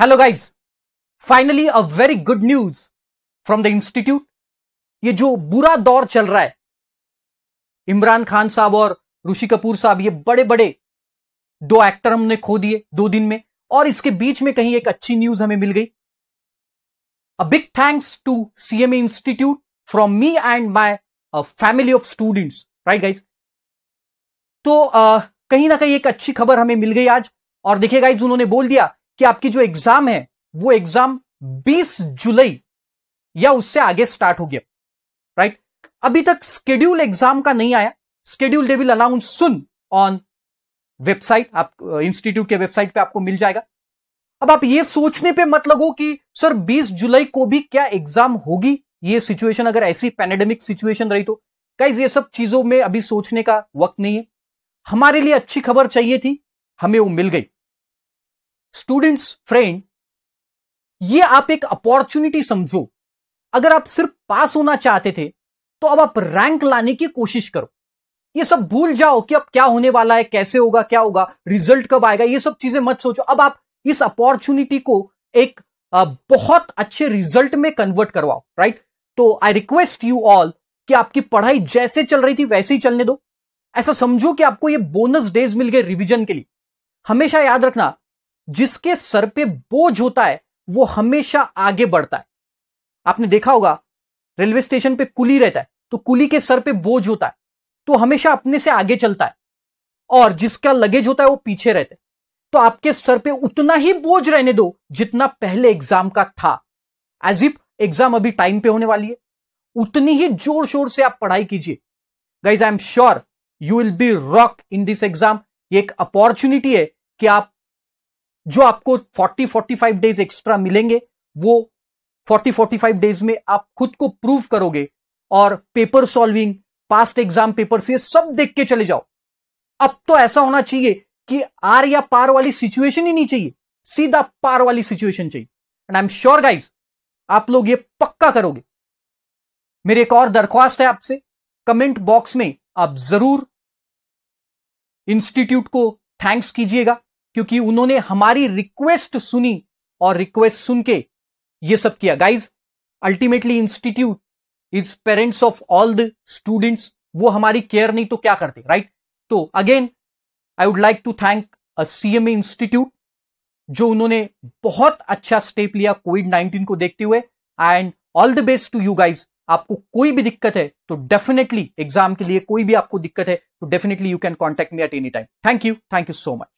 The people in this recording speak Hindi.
Hello guys finally a very good news from the institute ये जो बुरा दौर चल रहा है इमरान खान साहब और ऋषि कपूर साहब ये बड़े बड़े दो एक्टर हमने खो दिए दो दिन में और इसके बीच में कहीं एक अच्छी न्यूज हमें मिल गई a big thanks to CMA institute from me and my family of students right guys तो uh, कहीं ना कहीं एक अच्छी खबर हमें मिल गई आज और देखिए गाइज उन्होंने बोल दिया कि आपकी जो एग्जाम है वो एग्जाम 20 जुलाई या उससे आगे स्टार्ट हो गया राइट अभी तक स्केड्यूल एग्जाम का नहीं आया schedule they will announce soon on website आप इंस्टीट्यूट uh, के वेबसाइट पे आपको मिल जाएगा अब आप ये सोचने पे मत लगो कि सर 20 जुलाई को भी क्या एग्जाम होगी ये सिचुएशन अगर ऐसी पैनेडेमिक सिचुएशन रही तो कैज ये सब चीजों में अभी सोचने का वक्त नहीं है हमारे लिए अच्छी खबर चाहिए थी हमें वो मिल गई स्टूडेंट्स फ्रेंड ये आप एक अपॉर्चुनिटी समझो अगर आप सिर्फ पास होना चाहते थे तो अब आप रैंक लाने की कोशिश करो ये सब भूल जाओ कि अब क्या होने वाला है कैसे होगा क्या होगा रिजल्ट कब आएगा ये सब चीजें मत सोचो अब आप इस अपॉर्चुनिटी को एक बहुत अच्छे रिजल्ट में कन्वर्ट करवाओ राइट तो आई रिक्वेस्ट यू ऑल कि आपकी पढ़ाई जैसे चल रही थी वैसे ही चलने दो ऐसा समझो कि आपको ये बोनस डेज मिल गए रिवीजन के लिए हमेशा याद रखना जिसके सर पे बोझ होता है वो हमेशा आगे बढ़ता है आपने देखा होगा रेलवे स्टेशन पे कुली रहता है तो कुली के सर पे बोझ होता है तो हमेशा अपने से आगे चलता है और जिसका लगेज होता है वो पीछे रहते है तो आपके सर पे उतना ही बोझ रहने दो जितना पहले एग्जाम का था एज इफ एग्जाम अभी टाइम पे होने वाली है उतनी ही जोर शोर से आप पढ़ाई कीजिए guys I am sure you will be rock in this exam एक अपॉर्चुनिटी है कि आप जो आपको 40 45 डेज एक्स्ट्रा मिलेंगे वो 40 45 डेज में आप खुद को प्रूव करोगे और paper solving past exam paper से सब देख के चले जाओ अब तो ऐसा होना चाहिए कि आर या पार वाली सिचुएशन ही नहीं चाहिए सीधा पार वाली सिचुएशन चाहिए and I am sure guys आप लोग ये पक्का करोगे मेरी एक और दरख्वास्त है आपसे कमेंट बॉक्स में आप जरूर इंस्टीट्यूट को थैंक्स कीजिएगा क्योंकि उन्होंने हमारी रिक्वेस्ट सुनी और रिक्वेस्ट सुन के ये सब किया guys ultimately institute is parents of all the students वो हमारी केयर नहीं तो क्या करते राइट right? तो again I would like to thank C M institute जो उन्होंने बहुत अच्छा स्टेप लिया कोविड नाइनटीन को देखते हुए and all the best to you guys आपको कोई भी दिक्कत है तो डेफिनेटली एग्जाम के लिए कोई भी आपको दिक्कत है तो definitely you can contact me at any time thank you thank you so much